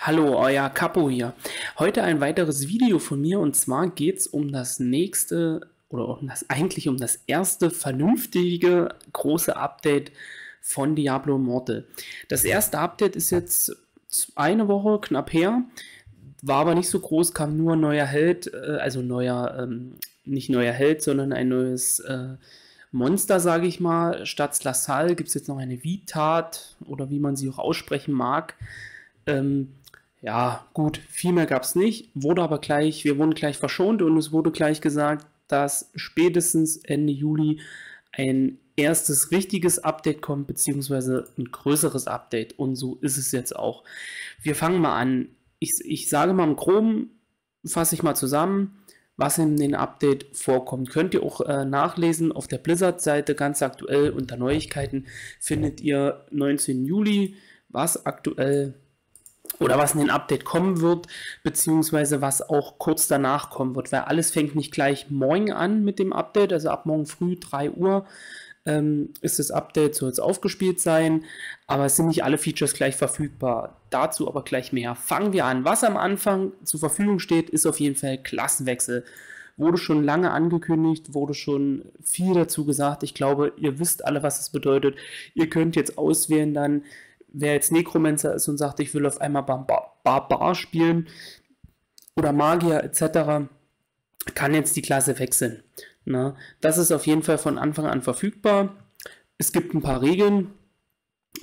Hallo, euer Capo hier. Heute ein weiteres Video von mir und zwar geht es um das nächste oder um das eigentlich um das erste vernünftige große Update von Diablo Immortal. Das erste Update ist jetzt eine Woche knapp her, war aber nicht so groß, kam nur ein neuer Held, äh, also neuer, ähm, nicht neuer Held, sondern ein neues äh, Monster, sage ich mal. Statt Lassalle gibt es jetzt noch eine Vitat oder wie man sie auch aussprechen mag. Ähm, ja, gut, viel mehr gab es nicht, wurde aber gleich, wir wurden gleich verschont und es wurde gleich gesagt, dass spätestens Ende Juli ein erstes richtiges Update kommt, beziehungsweise ein größeres Update. Und so ist es jetzt auch. Wir fangen mal an. Ich, ich sage mal im Groben, fasse ich mal zusammen, was in dem Update vorkommt. Könnt ihr auch äh, nachlesen auf der Blizzard-Seite, ganz aktuell unter Neuigkeiten findet ihr 19. Juli, was aktuell oder was in den Update kommen wird, beziehungsweise was auch kurz danach kommen wird, weil alles fängt nicht gleich morgen an mit dem Update, also ab morgen früh 3 Uhr ähm, ist das Update, soll es aufgespielt sein, aber es sind nicht alle Features gleich verfügbar. Dazu aber gleich mehr. Fangen wir an. Was am Anfang zur Verfügung steht, ist auf jeden Fall Klassenwechsel. Wurde schon lange angekündigt, wurde schon viel dazu gesagt. Ich glaube, ihr wisst alle, was es bedeutet. Ihr könnt jetzt auswählen dann, wer jetzt Necromancer ist und sagt, ich will auf einmal Barbar Bar Bar spielen oder Magier etc., kann jetzt die Klasse wechseln. Na, ne? das ist auf jeden Fall von Anfang an verfügbar. Es gibt ein paar Regeln.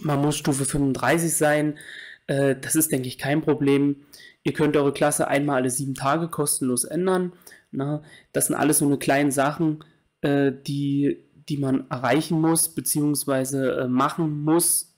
Man muss Stufe 35 sein. Äh, das ist, denke ich, kein Problem. Ihr könnt eure Klasse einmal alle sieben Tage kostenlos ändern. Na, ne? das sind alles so eine kleinen Sachen, äh, die, die man erreichen muss, beziehungsweise äh, machen muss,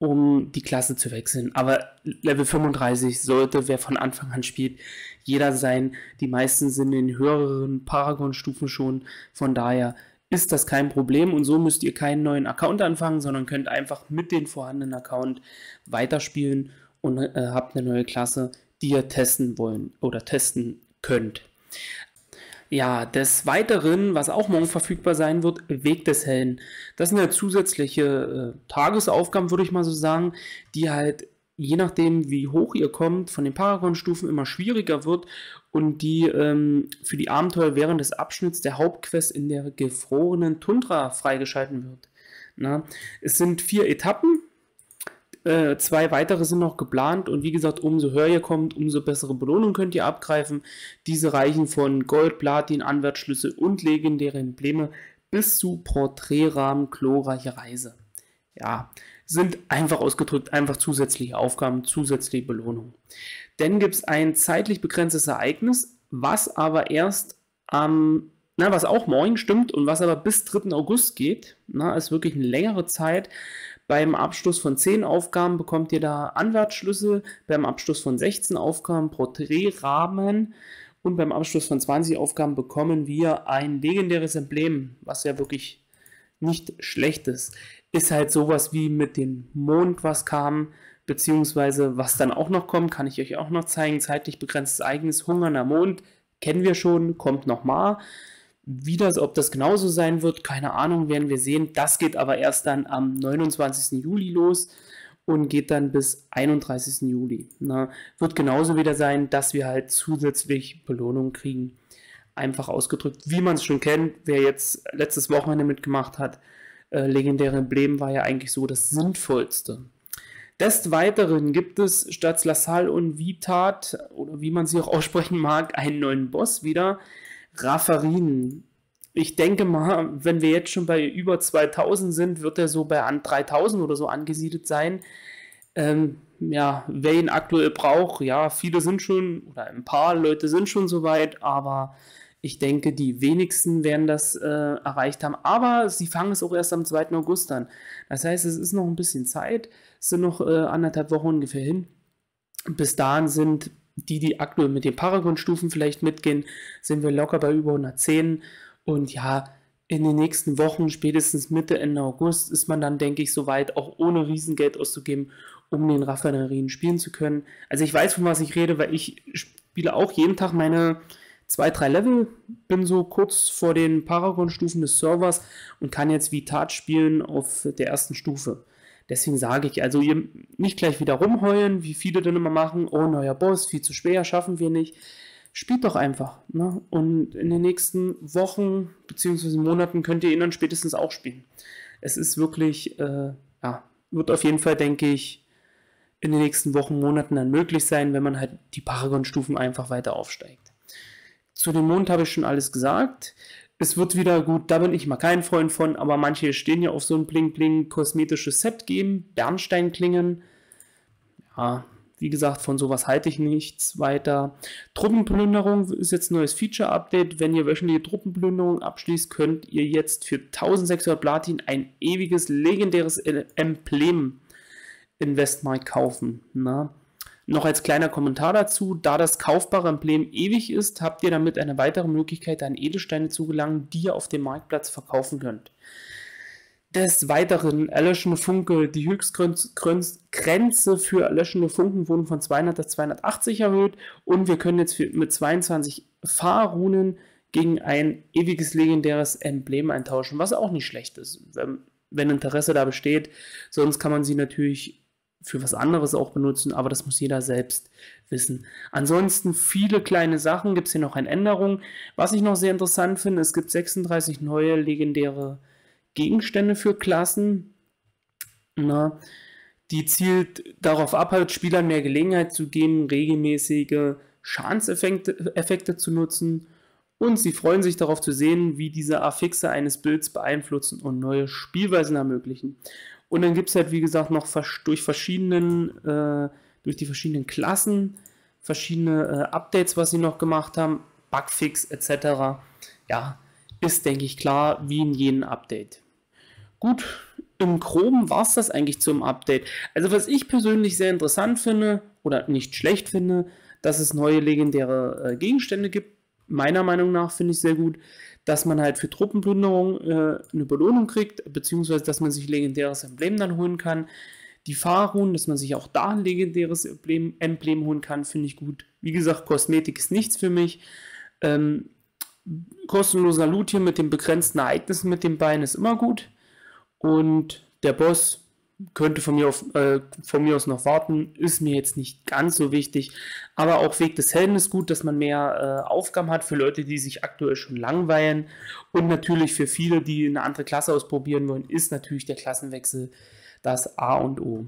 um die Klasse zu wechseln. Aber Level 35 sollte, wer von Anfang an spielt, jeder sein. Die meisten sind in höheren Paragon-Stufen schon. Von daher ist das kein Problem und so müsst ihr keinen neuen Account anfangen, sondern könnt einfach mit dem vorhandenen Account weiterspielen und äh, habt eine neue Klasse, die ihr testen wollen oder testen könnt. Ja, des Weiteren, was auch morgen verfügbar sein wird, Weg des Hellen. Das sind ja zusätzliche äh, Tagesaufgaben, würde ich mal so sagen, die halt je nachdem, wie hoch ihr kommt, von den Paragon-Stufen immer schwieriger wird und die ähm, für die Abenteuer während des Abschnitts der Hauptquest in der gefrorenen Tundra freigeschalten wird. Na, es sind vier Etappen, äh, zwei weitere sind noch geplant und wie gesagt, umso höher ihr kommt, umso bessere Belohnung könnt ihr abgreifen. Diese reichen von Gold, Platin, Anwärtsschlüssel und legendäre Embleme bis zu Porträtrahmen, glorreiche Reise. Ja, sind einfach ausgedrückt einfach zusätzliche Aufgaben, zusätzliche Belohnungen. Dann gibt es ein zeitlich begrenztes Ereignis, was aber erst am, na, was auch morgen stimmt und was aber bis 3. August geht, na, ist wirklich eine längere Zeit, beim Abschluss von 10 Aufgaben bekommt ihr da Anwärtsschlüssel, beim Abschluss von 16 Aufgaben Porträtrahmen und beim Abschluss von 20 Aufgaben bekommen wir ein legendäres Emblem, was ja wirklich nicht schlecht ist. Ist halt sowas wie mit dem Mond, was kam, beziehungsweise was dann auch noch kommt, kann ich euch auch noch zeigen. Zeitlich begrenztes eigenes Hungernder Mond, kennen wir schon, kommt nochmal. mal wieder, ob das genauso sein wird, keine Ahnung, werden wir sehen. Das geht aber erst dann am 29. Juli los und geht dann bis 31. Juli. Na, ne? wird genauso wieder sein, dass wir halt zusätzlich Belohnungen kriegen. Einfach ausgedrückt, wie man es schon kennt, wer jetzt letztes Wochenende mitgemacht hat, äh, legendäre Emblem war ja eigentlich so das Sinnvollste. Des Weiteren gibt es statt Lassalle und Vitat, oder wie man sie auch aussprechen mag, einen neuen Boss wieder. Raffarin. Ich denke mal, wenn wir jetzt schon bei über 2000 sind, wird er so bei 3000 oder so angesiedelt sein. Ähm, ja, wer ihn aktuell braucht, ja, viele sind schon, oder ein paar Leute sind schon soweit, aber ich denke, die wenigsten werden das äh, erreicht haben. Aber sie fangen es auch erst am 2. August an. Das heißt, es ist noch ein bisschen Zeit. Es sind noch äh, anderthalb Wochen ungefähr hin. Bis dahin sind die, die aktuell mit den Paragon-Stufen vielleicht mitgehen, sind wir locker bei über 110. Und ja, in den nächsten Wochen, spätestens Mitte, Ende August, ist man dann, denke ich, soweit, auch ohne Riesengeld auszugeben, um den Raffinerien spielen zu können. Also ich weiß, von was ich rede, weil ich spiele auch jeden Tag meine zwei, drei Level, bin so kurz vor den Paragon-Stufen des Servers und kann jetzt wie Tat spielen auf der ersten Stufe. Deswegen sage ich, also ihr nicht gleich wieder rumheulen, wie viele dann immer machen, oh neuer Boss, viel zu schwer, schaffen wir nicht. Spielt doch einfach. Ne? Und in den nächsten Wochen bzw. Monaten könnt ihr ihn dann spätestens auch spielen. Es ist wirklich, äh, ja, wird auf jeden Fall, denke ich, in den nächsten Wochen, Monaten dann möglich sein, wenn man halt die Paragon-Stufen einfach weiter aufsteigt. Zu dem Mond habe ich schon alles gesagt es wird wieder gut, da bin ich mal kein Freund von, aber manche stehen ja auf so ein Bling-Bling kosmetisches Set geben, Bernsteinklingen. Ja, wie gesagt, von sowas halte ich nichts weiter. Truppenplünderung ist jetzt ein neues Feature-Update. Wenn ihr wöchentliche Truppenplünderung abschließt, könnt ihr jetzt für 1600 Platin ein ewiges legendäres Emblem in Westmark kaufen. Na? Ne? Noch als kleiner Kommentar dazu, da das kaufbare Emblem ewig ist, habt ihr damit eine weitere Möglichkeit, an Edelsteine zu gelangen, die ihr auf dem Marktplatz verkaufen könnt. Des Weiteren erlöschende Funke, die Höchstgrenze für erlöschende Funken wurden von 200 auf 280 erhöht und wir können jetzt mit 22 Fahrrunen gegen ein ewiges legendäres Emblem eintauschen, was auch nicht schlecht ist, wenn Interesse da besteht. Sonst kann man sie natürlich für was anderes auch benutzen, aber das muss jeder selbst wissen. Ansonsten viele kleine Sachen, gibt es hier noch eine Änderung. Was ich noch sehr interessant finde, es gibt 36 neue legendäre Gegenstände für Klassen. Na, die zielt darauf ab, halt Spielern mehr Gelegenheit zu geben, regelmäßige Schadenseffekte Effekte zu nutzen und sie freuen sich darauf zu sehen, wie diese Affixe eines Bilds beeinflussen und neue Spielweisen ermöglichen. Und dann gibt es halt, wie gesagt, noch durch verschiedenen, äh, durch die verschiedenen Klassen, verschiedene äh, Updates, was sie noch gemacht haben, Bugfix etc. Ja, ist, denke ich, klar, wie in jedem Update. Gut, im Groben war es das eigentlich zum Update. Also was ich persönlich sehr interessant finde oder nicht schlecht finde, dass es neue legendäre äh, Gegenstände gibt, meiner Meinung nach finde ich sehr gut, dass man halt für Truppenplünderung äh, eine Belohnung kriegt, beziehungsweise dass man sich legendäres Emblem dann holen kann. Die Fahrruhen, dass man sich auch da ein legendäres Emblem, Emblem holen kann, finde ich gut. Wie gesagt, Kosmetik ist nichts für mich. Ähm, kostenloser Loot hier mit den begrenzten Ereignissen mit den Beinen ist immer gut. Und der Boss, könnte von mir, auf, äh, von mir aus noch warten, ist mir jetzt nicht ganz so wichtig. Aber auch Weg des Helden ist gut, dass man mehr äh, Aufgaben hat für Leute, die sich aktuell schon langweilen. Und natürlich für viele, die eine andere Klasse ausprobieren wollen, ist natürlich der Klassenwechsel das A und O.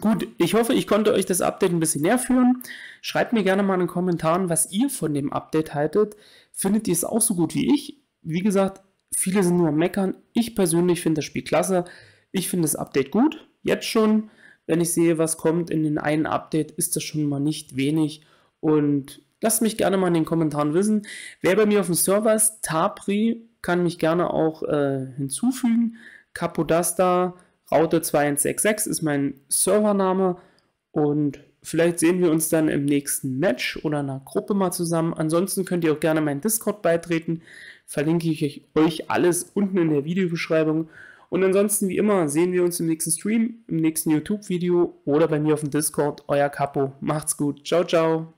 Gut, ich hoffe, ich konnte euch das Update ein bisschen näher führen. Schreibt mir gerne mal in den Kommentaren, was ihr von dem Update haltet. Findet ihr es auch so gut wie ich? Wie gesagt, viele sind nur am Meckern. Ich persönlich finde das Spiel klasse. Ich finde das Update gut, jetzt schon. Wenn ich sehe, was kommt in den einen Update, ist das schon mal nicht wenig. Und lasst mich gerne mal in den Kommentaren wissen. Wer bei mir auf dem Server ist, Tapri, kann mich gerne auch äh, hinzufügen. Capodasta Raute 2166 ist mein Servername. Und vielleicht sehen wir uns dann im nächsten Match oder einer Gruppe mal zusammen. Ansonsten könnt ihr auch gerne meinen Discord beitreten. Verlinke ich euch alles unten in der Videobeschreibung. Und ansonsten, wie immer, sehen wir uns im nächsten Stream, im nächsten YouTube-Video oder bei mir auf dem Discord. Euer Capo. Macht's gut. Ciao, ciao.